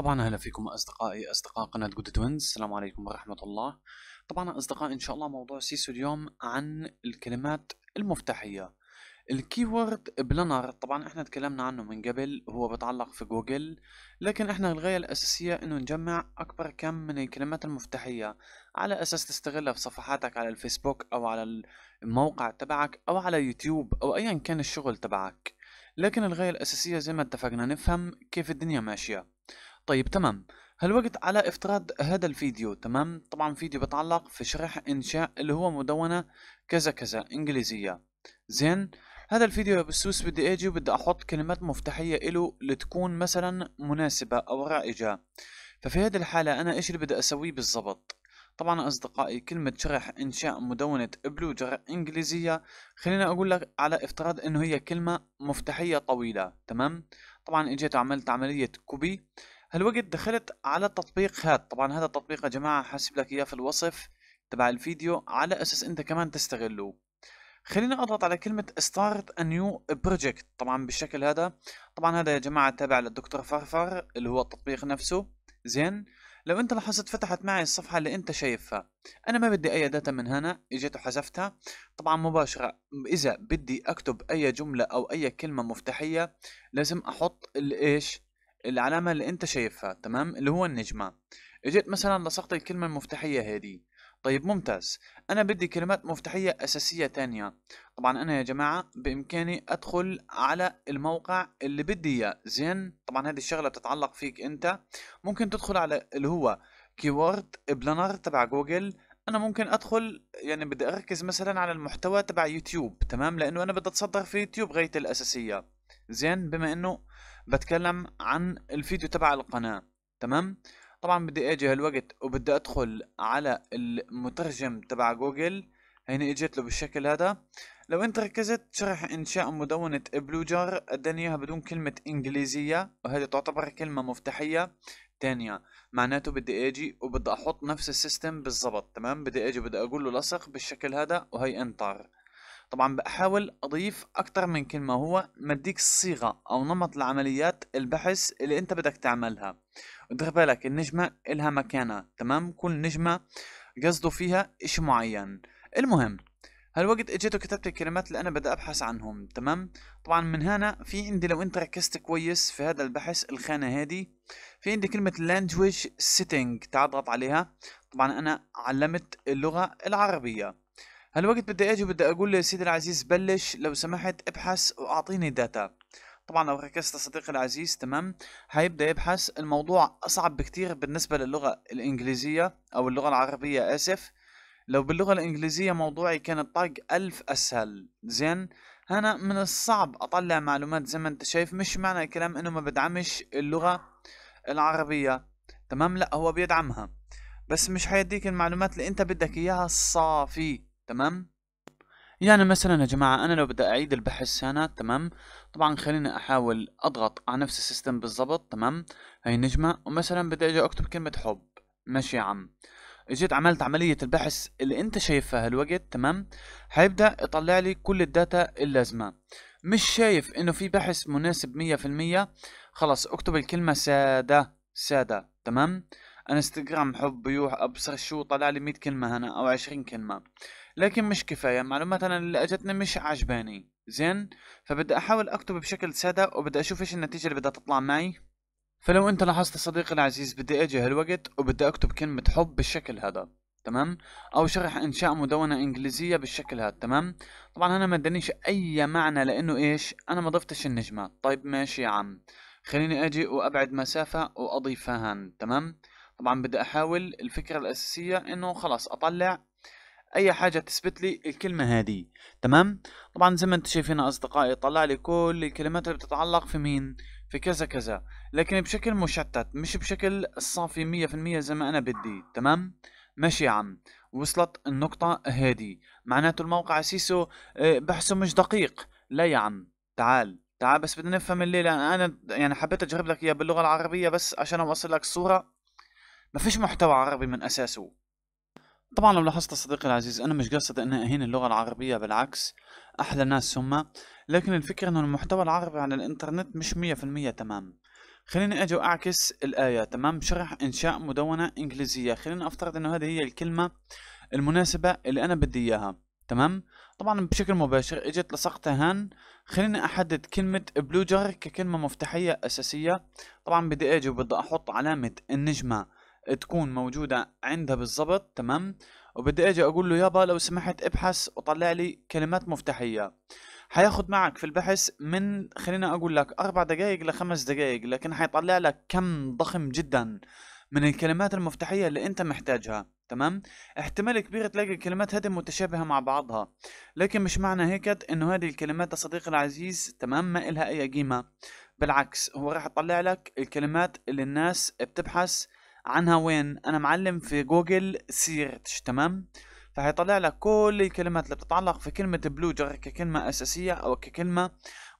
طبعا اهلا فيكم اصدقائي اصدقاء قناه جود توينز السلام عليكم ورحمه الله طبعا اصدقائي ان شاء الله موضوع سيسو اليوم عن الكلمات المفتاحيه الكيورد بلانر طبعا احنا تكلمنا عنه من قبل هو بتعلق في جوجل لكن احنا الغاية الاساسية انه نجمع اكبر كم من الكلمات المفتاحية على اساس تستغلها في صفحاتك على الفيسبوك او على الموقع تبعك او على يوتيوب او ايا كان الشغل تبعك لكن الغاية الاساسية زي ما اتفقنا نفهم كيف الدنيا ماشية طيب تمام هالوقت على افتراض هذا الفيديو تمام طبعا فيديو بتعلق في شرح انشاء اللي هو مدونة كذا كذا انجليزية زين هذا الفيديو يا بسوس بدي اجي وبدي احط كلمات مفتاحية له لتكون مثلا مناسبة او رائجة ففي هذه الحالة انا ايش اللي بدي اسويه بالضبط طبعا اصدقائي كلمة شرح انشاء مدونة بلوجر انجليزية خلينا اقول لك على افتراض انه هي كلمة مفتاحية طويلة تمام طبعا اجيت وعملت عملية كوبي هالوقت دخلت على تطبيق هاد طبعا هذا التطبيق يا جماعة حاسب لك اياه في الوصف تبع الفيديو على اساس انت كمان تستغله خلينا اضغط على كلمة start a new project طبعا بالشكل هذا طبعا هذا يا جماعة تابع للدكتور فرفر اللي هو التطبيق نفسه زين لو انت لاحظت فتحت معي الصفحة اللي انت شايفها انا ما بدي اي داتا من هنا اجيت وحذفتها طبعا مباشرة اذا بدي اكتب اي جملة او اي كلمة مفتاحية لازم احط الايش العلامة اللي انت شايفها تمام اللي هو النجمة اجيت مثلا لصقت الكلمة المفتاحية هذه طيب ممتاز انا بدي كلمات مفتاحية اساسية تانية طبعا انا يا جماعة بامكاني ادخل على الموقع اللي بدي اياه زين طبعا هذه الشغلة بتتعلق فيك انت ممكن تدخل على اللي هو كيورد بلانر تبع جوجل انا ممكن ادخل يعني بدي اركز مثلا على المحتوى تبع يوتيوب تمام لانه انا بدي اتصدر في يوتيوب غايتي الاساسية زين بما انه بتكلم عن الفيديو تبع القناة تمام طبعا بدي اجي هالوقت وبدي ادخل على المترجم تبع جوجل هنا اجت له بالشكل هذا لو انت ركزت شرح انشاء مدونة بلوجر اداني اياها بدون كلمة انجليزية وهذه تعتبر كلمة مفتاحية تانية معناته بدي اجي وبدي احط نفس السيستم بالضبط تمام بدي اجي بدي اقول له لصق بالشكل هذا وهي انتر طبعا بحاول اضيف اكتر من كلمة هو مديك الصيغة او نمط لعمليات البحث اللي انت بدك تعملها ودير بالك النجمة الها مكانه تمام كل نجمة قصده فيها اشي معين المهم هالوقت اجيت وكتبت الكلمات اللي انا بدي ابحث عنهم تمام طبعا من هنا في عندي لو انت ركزت كويس في هذا البحث الخانه هذه في عندي كلمه language setting تعضغط عليها طبعا انا علمت اللغه العربيه هالوقت بدي اجي وبدي اقول له يا سيدي العزيز بلش لو سمحت ابحث واعطيني داتا طبعا لو ركزت صديقي العزيز تمام هيبدا يبحث الموضوع اصعب بكتير بالنسبه للغه الانجليزيه او اللغه العربيه اسف لو باللغه الانجليزيه موضوعي كان الطاق ألف اسهل زين هنا من الصعب اطلع معلومات زي ما انت شايف مش معنى الكلام انه ما بدعمش اللغه العربيه تمام لا هو بيدعمها بس مش حيديك المعلومات اللي انت بدك اياها صافي تمام يعني مثلا يا جماعة أنا لو بدي أعيد البحث هنا تمام طبعا خليني أحاول أضغط على نفس السيستم بالضبط تمام هي نجمة ومثلا بدي أجي أكتب كلمة حب ماشي يا عم اجيت عملت عملية البحث اللي أنت شايفها هالوقت تمام حيبدأ يطلع لي كل الداتا اللازمة مش شايف إنه في بحث مناسب مية في المية خلاص أكتب الكلمة سادة سادة تمام انستغرام حب بيوح ابصر شو طلع لي 100 كلمة هنا او 20 كلمة لكن مش كفاية المعلومات أنا اللي أجتني مش عجباني زين فبدي أحاول أكتب بشكل سادة وبدي أشوف إيش النتيجة اللي بدها تطلع معي فلو أنت لاحظت صديقي العزيز بدي أجي هالوقت وبدي أكتب كلمة حب بالشكل هذا تمام او شرح انشاء مدونه انجليزيه بالشكل هذا تمام طبعا انا ما ادانيش اي معنى لانه ايش انا ما ضفتش النجمه طيب ماشي يا عم خليني اجي وابعد مسافه واضيفها هان تمام طبعا بدي احاول الفكره الاساسيه انه خلاص اطلع اي حاجه تثبت لي الكلمه هذه تمام طبعا زي ما انت شايفين اصدقائي طلع لي كل الكلمات اللي بتتعلق في مين في كذا كذا لكن بشكل مشتت مش بشكل صافي مية في المية زي ما انا بدي تمام ماشي يا عم وصلت النقطة هادي معناته الموقع سيسو آه، بحثه مش دقيق لا يا عم تعال تعال بس بدنا نفهم الليلة انا يعني حبيت اجرب لك اياه باللغة العربية بس عشان اوصل لك الصورة ما فيش محتوى عربي من اساسه طبعا لو لاحظت صديقي العزيز انا مش قصد ان اهين اللغه العربيه بالعكس احلى ناس هم لكن الفكره انه المحتوى العربي على الانترنت مش مية في المية تمام خليني اجي واعكس الايه تمام شرح انشاء مدونه انجليزيه خليني افترض انه هذه هي الكلمه المناسبه اللي انا بدي اياها تمام طبعا بشكل مباشر اجيت لصقتها هان خليني احدد كلمة بلوجر ككلمة مفتاحية اساسية طبعا بدي اجي وبدي احط علامة النجمة تكون موجودة عندها بالضبط تمام وبدي اجي اقول له يابا لو سمحت ابحث وطلع لي كلمات مفتاحية حياخد معك في البحث من خلينا اقول لك اربع دقائق لخمس دقائق لكن حيطلع لك كم ضخم جدا من الكلمات المفتاحية اللي انت محتاجها تمام احتمال كبير تلاقي الكلمات هذه متشابهة مع بعضها لكن مش معنى هيك انه هذه الكلمات يا صديقي العزيز تمام ما إلها اي قيمة بالعكس هو راح يطلع لك الكلمات اللي الناس بتبحث عنها وين انا معلم في جوجل سيرتش تمام فهيطلع لك كل الكلمات اللي بتتعلق في كلمة بلوجر ككلمة أساسية أو ككلمة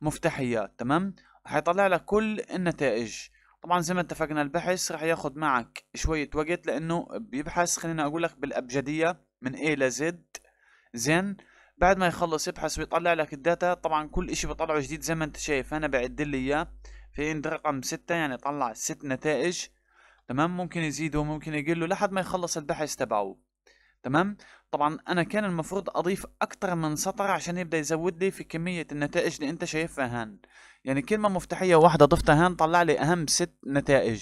مفتاحية تمام هيطلع لك كل النتائج طبعا زي ما اتفقنا البحث راح ياخد معك شوية وقت لأنه بيبحث خليني أقول لك بالأبجدية من A ل Z زين بعد ما يخلص يبحث ويطلع لك الداتا طبعا كل اشي بطلعه جديد زي ما انت شايف انا بعدل لي اياه في عند رقم ستة يعني طلع ست نتائج تمام ممكن يزيده وممكن يقله لحد ما يخلص البحث تبعه تمام طبعا انا كان المفروض اضيف اكتر من سطر عشان يبدا يزود لي في كميه النتائج اللي انت شايفها هان يعني كلمه مفتاحيه واحده ضفتها هان طلع لي اهم ست نتائج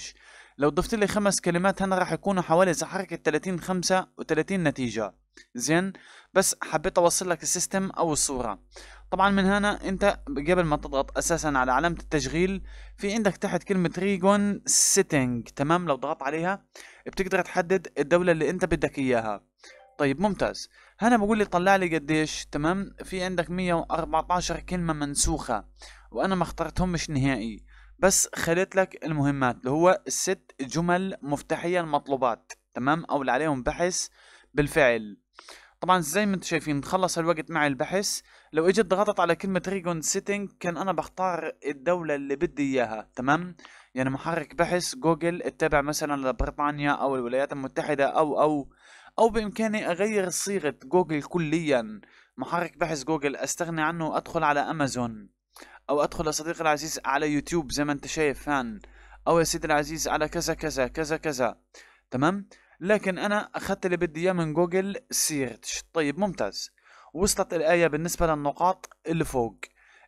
لو ضفت لي خمس كلمات هنا راح يكونوا حوالي زي حركه 30 35 نتيجه زين بس حبيت اوصل لك السيستم او الصوره طبعا من هنا انت قبل ما تضغط اساسا على علامة التشغيل في عندك تحت كلمة ريجون سيتنج تمام لو ضغطت عليها بتقدر تحدد الدولة اللي انت بدك اياها طيب ممتاز هنا بقول لي طلع لي قديش تمام في عندك 114 كلمة منسوخة وانا ما اخترتهمش نهائي بس خليت لك المهمات اللي هو الست جمل مفتاحية المطلوبات تمام او اللي عليهم بحث بالفعل طبعا زي ما انتم شايفين خلص الوقت معي البحث لو اجيت ضغطت على كلمة ريجون سيتنج كان انا بختار الدولة اللي بدي اياها تمام يعني محرك بحث جوجل اتبع مثلا لبريطانيا او الولايات المتحدة او او او بامكاني اغير صيغة جوجل كليا محرك بحث جوجل استغني عنه وادخل على امازون او ادخل يا صديقي العزيز على يوتيوب زي ما انت شايف فان او يا سيدي العزيز على كذا كذا كذا كذا تمام لكن انا اخذت اللي بدي اياه من جوجل سيرتش طيب ممتاز وصلت الايه بالنسبه للنقاط اللي فوق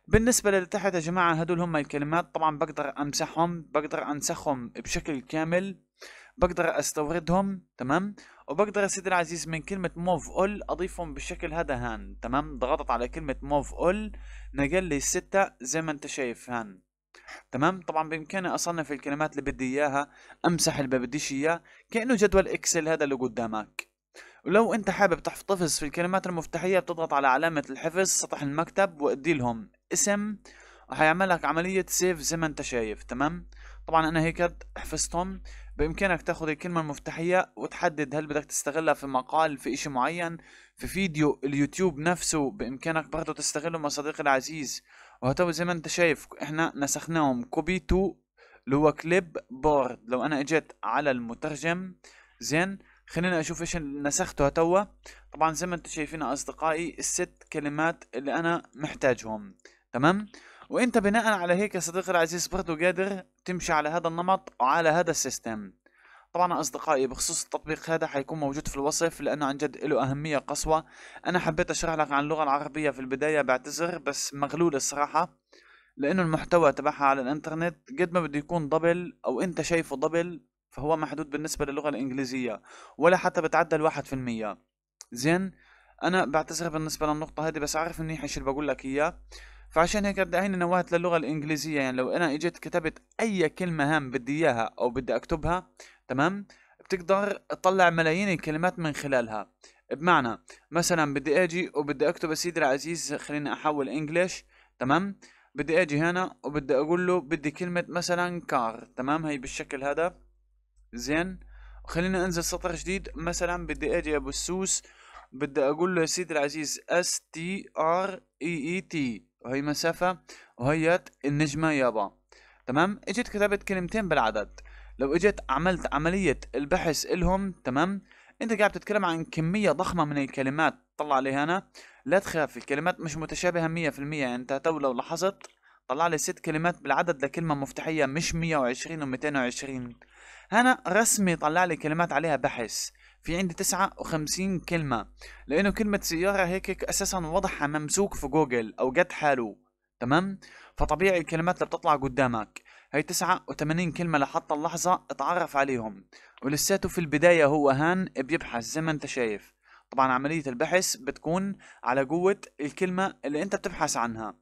بالنسبة للي تحت يا جماعة هدول هم الكلمات طبعا بقدر امسحهم بقدر انسخهم بشكل كامل بقدر استوردهم تمام وبقدر سيدي العزيز من كلمة موف اول اضيفهم بالشكل هذا هان تمام ضغطت على كلمة موف اول نقل لي الستة زي ما انت شايف هان تمام طبعا بامكاني اصنف الكلمات اللي بدي اياها امسح اللي ما بديش اياه كانه جدول اكسل هذا اللي قدامك ولو انت حابب تحتفظ في الكلمات المفتاحيه بتضغط على علامه الحفظ سطح المكتب وادي لهم اسم وحيعمل لك عمليه سيف زي ما انت شايف تمام طبعا انا هيك حفظتهم بامكانك تاخد الكلمه المفتاحيه وتحدد هل بدك تستغلها في مقال في اشي معين في فيديو اليوتيوب نفسه بامكانك برضه تستغله مع صديقي العزيز وهتو زي ما انت شايف احنا نسخناهم كوبي تو اللي هو كليب بورد لو انا اجيت على المترجم زين خلينا اشوف ايش نسخته توا طبعا زي ما انتم شايفين اصدقائي الست كلمات اللي انا محتاجهم تمام وانت بناء على هيك يا صديقي العزيز برضه قادر تمشي على هذا النمط وعلى هذا السيستم طبعا اصدقائي بخصوص التطبيق هذا حيكون موجود في الوصف لانه عن جد له اهميه قصوى انا حبيت اشرح لك عن اللغه العربيه في البدايه بعتذر بس مغلول الصراحه لانه المحتوى تبعها على الانترنت قد ما بده يكون دبل او انت شايفه دبل فهو محدود بالنسبه للغه الانجليزيه ولا حتى بتعدى الواحد في المية زين انا بعتذر بالنسبه للنقطه هذه بس عارف منيح ايش اللي بقول لك اياه فعشان هيك دعينا نوهت للغه الانجليزيه يعني لو انا اجيت كتبت اي كلمه هام بدي اياها او بدي اكتبها تمام بتقدر تطلع ملايين الكلمات من خلالها بمعنى مثلا بدي اجي وبدي اكتب سيدي العزيز خليني احول انجلش تمام بدي اجي هنا وبدي اقول له بدي كلمة مثلا كار تمام هي بالشكل هذا زين خلينا انزل سطر جديد مثلا بدي اجي ابو السوس بدي اقول له يا سيدي العزيز اس تي ار اي اي تي وهي مسافة وهي النجمة يابا تمام اجت كتبت كلمتين بالعدد لو اجت عملت عملية البحث الهم تمام انت قاعد تتكلم عن كمية ضخمة من الكلمات طلع لي هنا لا تخاف الكلمات مش متشابهة مية في المية يعني انت تو لو لاحظت طلع لي ست كلمات بالعدد لكلمة مفتاحية مش مية وعشرين ومتين وعشرين هنا رسمي طلع لي كلمات عليها بحث في عندي 59 كلمة لأنه كلمة سيارة هيك أساسا وضعها ممسوك في جوجل أو قد حاله تمام فطبيعي الكلمات اللي بتطلع قدامك هي 89 كلمة لحتى اللحظة اتعرف عليهم ولساته في البداية هو هان بيبحث زي ما انت شايف طبعا عملية البحث بتكون على قوة الكلمة اللي انت بتبحث عنها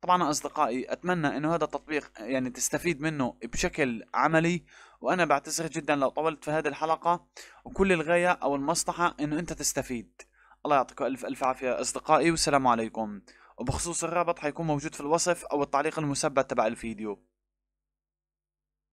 طبعا اصدقائي اتمنى انه هذا التطبيق يعني تستفيد منه بشكل عملي وأنا بعتذر جدا لو طولت في هذه الحلقة وكل الغاية أو المصلحة إنه أنت تستفيد الله يعطيكم ألف ألف عافية أصدقائي والسلام عليكم وبخصوص الرابط حيكون موجود في الوصف أو التعليق المثبت تبع الفيديو